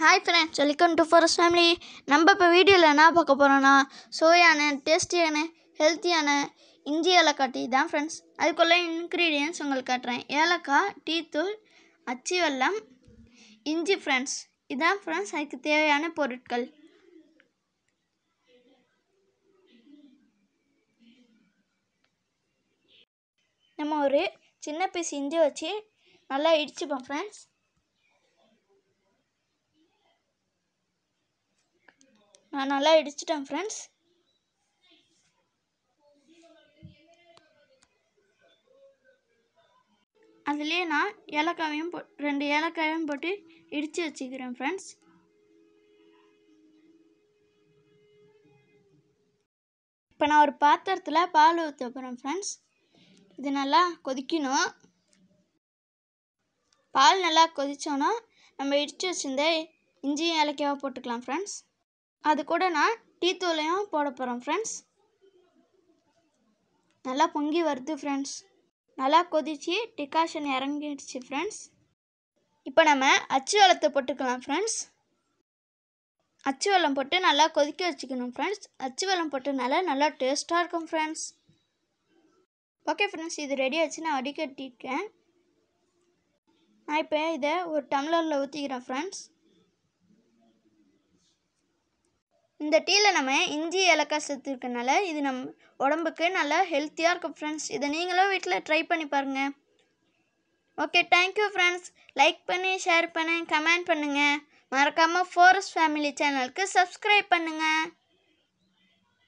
hi friends welcome to forest family நம்ம இப்போ வீடியோவில் என்ன பார்க்க போகிறோன்னா சோயான டேஸ்டியான ஹெல்த்தியான இஞ்சி ஏலக்காய் டீ தான் ஃப்ரெண்ட்ஸ் அதுக்குள்ளே இன்க்ரீடியன்ஸ் உங்களுக்கு காட்டுறேன் ஏலக்காய் டீத்தூள் அச்சி வெல்லம் இஞ்சி ஃப்ரெண்ட்ஸ் இதுதான் ஃப்ரெண்ட்ஸ் அதுக்கு தேவையான பொருட்கள் நம்ம ஒரு சின்ன பீஸ் இஞ்சி வச்சு நல்லா இடிச்சுப்போம் ஃப்ரெண்ட்ஸ் நான் நல்லா இடிச்சிட்டேன் ஃப்ரெண்ட்ஸ் அதுலேயே நான் ஏலக்காயும் போ ரெண்டு ஏலக்காயும் போட்டு இடித்து வச்சுக்கிறேன் ஃப்ரெண்ட்ஸ் இப்போ நான் ஒரு பாத்திரத்தில் பால் ஊற்ற போகிறேன் ஃப்ரெண்ட்ஸ் இது நல்லா கொதிக்கணும் பால் நல்லா கொதித்தோன்னா நம்ம இடித்து வச்சுருந்த இஞ்சியும் ஏலக்காயாக போட்டுக்கலாம் ஃப்ரெண்ட்ஸ் அது கூட நான் டீத்தூளையும் போட போகிறேன் ஃப்ரெண்ட்ஸ் நல்லா பொங்கி வருது ஃப்ரெண்ட்ஸ் நல்லா கொதித்து டிகாஷன் இறங்கிடுச்சு ஃப்ரெண்ட்ஸ் இப்போ நம்ம அச்சு வளத்தை போட்டுக்கலாம் ஃப்ரெண்ட்ஸ் அச்சு வெள்ளம் போட்டு நல்லா கொதிக்க வச்சுக்கணும் ஃப்ரெண்ட்ஸ் அச்சு வெள்ளம் போட்டனால நல்லா டேஸ்ட்டாக இருக்கும் ஃப்ரெண்ட்ஸ் ஓகே ஃப்ரெண்ட்ஸ் இது ரெடி ஆச்சு நான் வடிகட்டிருக்கேன் நான் இப்போ இதை ஒரு டம்ளரில் ஊற்றிக்கிறேன் ஃப்ரெண்ட்ஸ் இந்த டீயில் நம்ம இஞ்சி ஏலக்காய் சேர்த்துருக்கனால இது நம் உடம்புக்கு நல்லா ஹெல்த்தியாக இருக்கும் ஃப்ரெண்ட்ஸ் இதை நீங்களும் வீட்டில் ட்ரை பண்ணி பாருங்கள் ஓகே தேங்க்யூ ஃப்ரெண்ட்ஸ் லைக் பண்ணி ஷேர் பண்ணு கமெண்ட் பண்ணுங்கள் மறக்காமல் ஃபோரஸ்ட் ஃபேமிலி சேனலுக்கு சப்ஸ்கிரைப் பண்ணுங்கள்